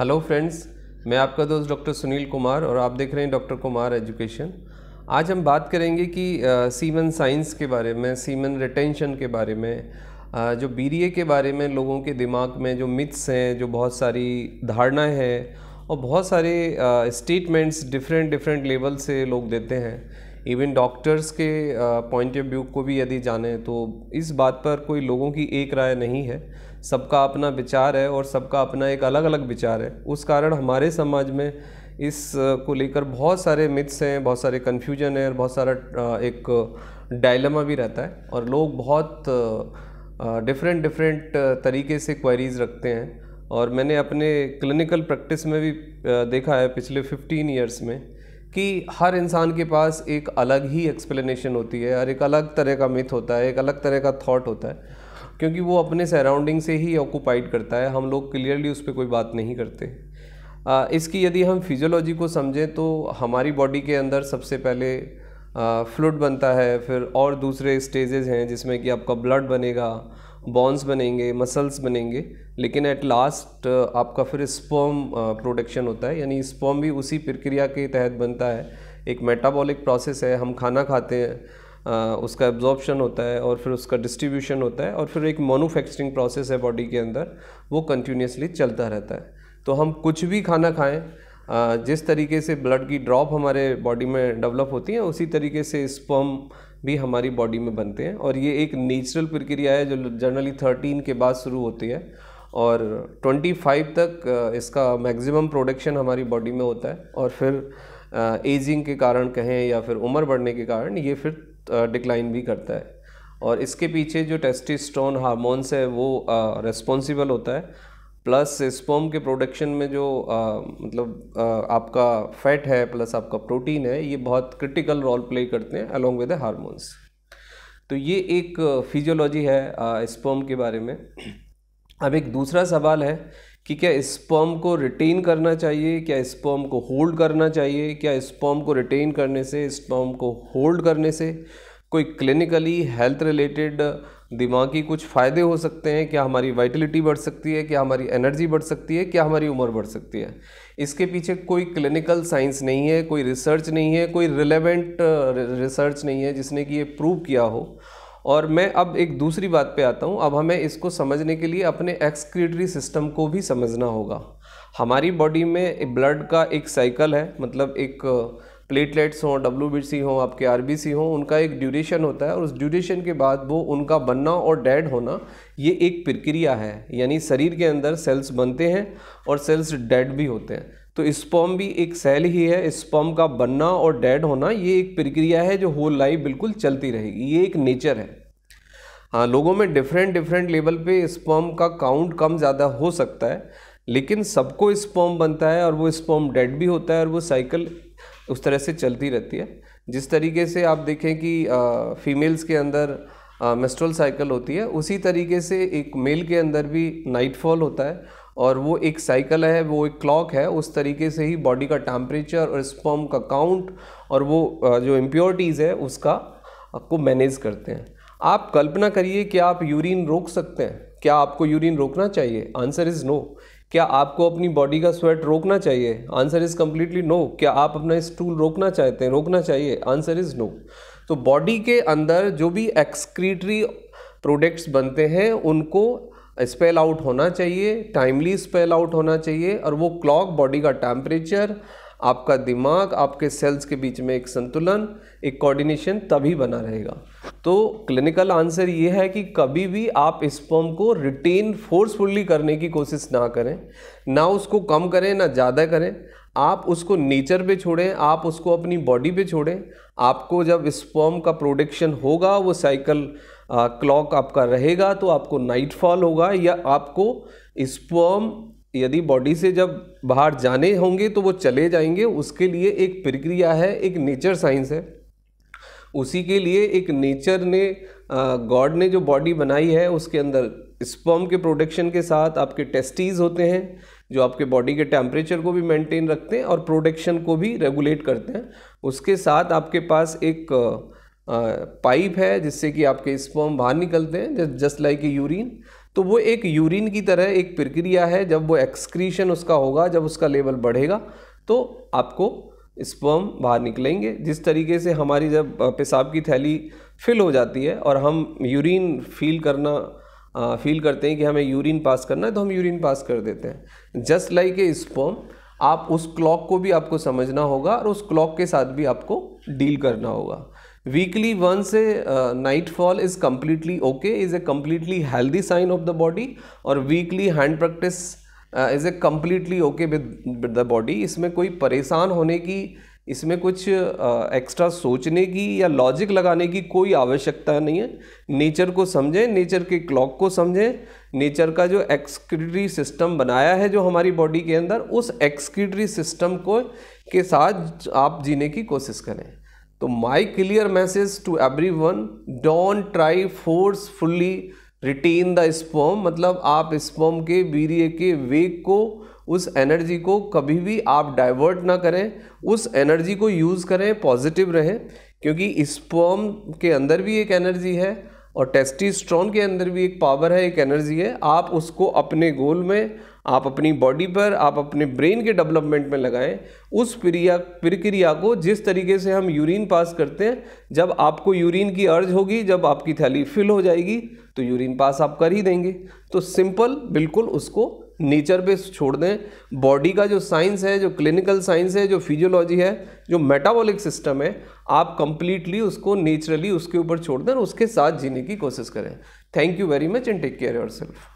hello friends मैं आपका दोस्त डॉक्टर सुनील कुमार और आप देख रहे हैं डॉक्टर कुमार एजुकेशन आज हम बात करेंगे कि सीमन साइंस के बारे में सीमन रिटेंशन के बारे में आ, जो बीरिए के बारे में लोगों के दिमाग में जो मिथ्स हैं जो बहुत सारी धारणाएं हैं और बहुत सारे स्टेटमेंट्स डिफरेंट डिफरेंट लेवल से लोग देते हैं इवन डॉक्टर्स के पॉइंट ऑफ व्यू को भी यदि जाने तो इस बात पर कोई लोगों की एक राय नहीं है सबका अपना विचार है और सबका अपना एक अलग अलग विचार है उस कारण हमारे समाज में इस को लेकर बहुत सारे मिथ्स हैं बहुत सारे कन्फ्यूजन है और बहुत सारा एक डायलमा भी रहता है और लोग बहुत डिफरेंट डिफरेंट तरीके से क्वेरीज रखते हैं और मैंने अपने क्लिनिकल प्रैक्टिस में भी देखा है पिछले 15 इयर्स में कि हर इंसान के पास एक अलग ही एक्सप्लेनेशन होती है और एक अलग तरह का मिथ होता है एक अलग तरह का थॉट होता है क्योंकि वो अपने सराउंडिंग से ही ऑक्यूपाइड करता है हम लोग क्लियरली उस पर कोई बात नहीं करते आ, इसकी यदि हम फिजियोलॉजी को समझें तो हमारी बॉडी के अंदर सबसे पहले फ्लूड बनता है फिर और दूसरे स्टेजेस हैं जिसमें कि आपका ब्लड बनेगा बॉन्स बनेंगे मसल्स बनेंगे लेकिन एट लास्ट आपका फिर स्पर्म प्रोडक्शन होता है यानी स्पर्म भी उसी प्रक्रिया के तहत बनता है एक मेटाबॉलिक प्रोसेस है हम खाना खाते हैं उसका एब्जॉर्प्शन होता है और फिर उसका डिस्ट्रीब्यूशन होता है और फिर एक मोनूफैक्चरिंग प्रोसेस है बॉडी के अंदर वो कंटिन्यूसली चलता रहता है तो हम कुछ भी खाना खाएँ जिस तरीके से ब्लड की ड्रॉप हमारे बॉडी में डेवलप होती है उसी तरीके से स्पर्म भी हमारी बॉडी में बनते हैं और ये एक नेचुरल प्रक्रिया है जो जनरली थर्टीन के बाद शुरू होती है और 25 तक इसका मैक्सिमम प्रोडक्शन हमारी बॉडी में होता है और फिर एजिंग के कारण कहें या फिर उम्र बढ़ने के कारण ये फिर डिक्लाइन भी करता है और इसके पीछे जो टेस्टिस्ट्रॉन हार्मोन्स है वो रेस्पॉन्सिबल होता है प्लस स्पोम के प्रोडक्शन में जो आ, मतलब आ, आपका फैट है प्लस आपका प्रोटीन है ये बहुत क्रिटिकल रोल प्ले करते हैं अलोंग विद हार्मोन्स तो ये एक फिजियोलॉजी है स्पर्म के बारे में अब एक दूसरा सवाल है कि क्या स्पोम को रिटेन करना चाहिए क्या स्पोम को होल्ड करना चाहिए क्या स्पोम को रिटेन करने से स्पोम को होल्ड करने से कोई क्लिनिकली हेल्थ रिलेटेड दिमागी कुछ फ़ायदे हो सकते हैं क्या हमारी वाइटिलिटी बढ़ सकती है क्या हमारी एनर्जी बढ़ सकती है क्या हमारी उम्र बढ़ सकती है इसके पीछे कोई क्लिनिकल साइंस नहीं है कोई रिसर्च नहीं है कोई रिलेवेंट रिसर्च uh, नहीं है जिसने कि ये प्रूव किया हो और मैं अब एक दूसरी बात पे आता हूँ अब हमें इसको समझने के लिए अपने एक्सक्रीटरी सिस्टम को भी समझना होगा हमारी बॉडी में ब्लड का एक साइकिल है मतलब एक प्लेटलेट्स हों डब्ल्यू बी सी हों आपके आर बी सी हों उनका एक ड्यूरेशन होता है और उस ड्यूरेशन के बाद वो उनका बनना और डेड होना ये एक प्रक्रिया है यानी शरीर के अंदर सेल्स बनते हैं और सेल्स डेड भी होते हैं तो स्पॉम भी एक सेल ही है स्पॉम का बनना और डेड होना ये एक प्रक्रिया है जो होल लाइफ बिल्कुल चलती रहेगी ये एक नेचर है हाँ लोगों में डिफरेंट डिफरेंट लेवल पे स्पॉम का काउंट कम ज़्यादा हो सकता है लेकिन सबको स्पॉम बनता है और वो स्पॉम डेड भी होता है और वो साइकिल उस तरह से चलती रहती है जिस तरीके से आप देखें कि फीमेल्स के अंदर मेस्ट्रल साइकिल होती है उसी तरीके से एक मेल के अंदर भी नाइटफॉल होता है और वो एक साइकिल है वो एक क्लॉक है उस तरीके से ही बॉडी का टेम्परेचर और स्पर्म का काउंट और वो जो इम्प्योरिटीज़ है उसका आपको मैनेज करते हैं आप कल्पना करिए कि आप यूरिन रोक सकते हैं क्या आपको यूरिन रोकना चाहिए आंसर इज़ नो क्या आपको अपनी बॉडी का स्वेट रोकना चाहिए आंसर इज़ कम्प्लीटली नो क्या आप अपना स्टूल रोकना चाहते हैं रोकना चाहिए आंसर इज़ नो तो बॉडी के अंदर जो भी एक्सक्रीटरी प्रोडक्ट्स बनते हैं उनको स्पेल आउट होना चाहिए टाइमली स्पेल आउट होना चाहिए और वो क्लॉक बॉडी का टेम्परेचर आपका दिमाग आपके सेल्स के बीच में एक संतुलन एक कोऑर्डिनेशन तभी बना रहेगा तो क्लिनिकल आंसर ये है कि कभी भी आप स्पर्म को रिटेन फोर्सफुल्ली करने की कोशिश ना करें ना उसको कम करें ना ज़्यादा करें आप उसको नेचर पे छोड़ें आप उसको अपनी बॉडी पे छोड़ें आपको जब स्पर्म का प्रोडक्शन होगा वो साइकिल क्लॉक आपका रहेगा तो आपको नाइटफॉल होगा या आपको स्पर्म यदि बॉडी से जब बाहर जाने होंगे तो वो चले जाएंगे उसके लिए एक प्रक्रिया है एक नेचर साइंस है उसी के लिए एक नेचर ने गॉड ने जो बॉडी बनाई है उसके अंदर स्पर्म के प्रोडक्शन के साथ आपके टेस्टीज़ होते हैं जो आपके बॉडी के टेम्परेचर को भी मेंटेन रखते हैं और प्रोडक्शन को भी रेगुलेट करते हैं उसके साथ आपके पास एक पाइप है जिससे कि आपके स्पर्म बाहर निकलते हैं जस्ट लाइक ए यूरिन तो वो एक यूरिन की तरह एक प्रक्रिया है जब वो एक्सक्रीशन उसका होगा जब उसका लेवल बढ़ेगा तो आपको स्पर्म बाहर निकलेंगे जिस तरीके से हमारी जब पेशाब की थैली फिल हो जाती है और हम यूरिन फील करना आ, फील करते हैं कि हमें यूरिन पास करना है तो हम यूरिन पास कर देते हैं जस्ट लाइक ए स्पर्म आप उस क्लॉक को भी आपको समझना होगा और उस क्लॉक के साथ भी आपको डील करना होगा weekly once night fall is completely okay is a completely healthy sign of the body और weekly hand practice is a completely okay with the body इसमें कोई परेशान होने की इसमें कुछ एक्स्ट्रा uh, सोचने की या लॉजिक लगाने की कोई आवश्यकता नहीं है नेचर को समझें नेचर के क्लॉक को समझें नेचर का जो एक्सक्रीटरी सिस्टम बनाया है जो हमारी बॉडी के अंदर उस एक्सक्रीटरी सिस्टम को के साथ आप जीने की कोशिश करें तो my clear message to everyone don't try forcefully retain the sperm मतलब आप स्पर्म के वीर्य के वेग को उस एनर्जी को कभी भी आप डाइवर्ट ना करें उस एनर्जी को यूज़ करें पॉजिटिव रहें क्योंकि स्पर्म के अंदर भी एक एनर्जी है और टेस्टिस्ट्रॉन के अंदर भी एक पावर है एक एनर्जी है आप उसको अपने गोल में आप अपनी बॉडी पर आप अपने ब्रेन के डेवलपमेंट में लगाएं उस प्रिया प्रक्रिया को जिस तरीके से हम यूरिन पास करते हैं जब आपको यूरिन की अर्ज होगी जब आपकी थैली फिल हो जाएगी तो यूरिन पास आप कर ही देंगे तो सिंपल बिल्कुल उसको नेचर पे छोड़ दें बॉडी का जो साइंस है जो क्लिनिकल साइंस है जो फिजियोलॉजी है जो मेटाबॉलिक सिस्टम है आप कंप्लीटली उसको नेचुरली उसके ऊपर छोड़ दें और उसके साथ जीने की कोशिश करें thank you very much and take care your self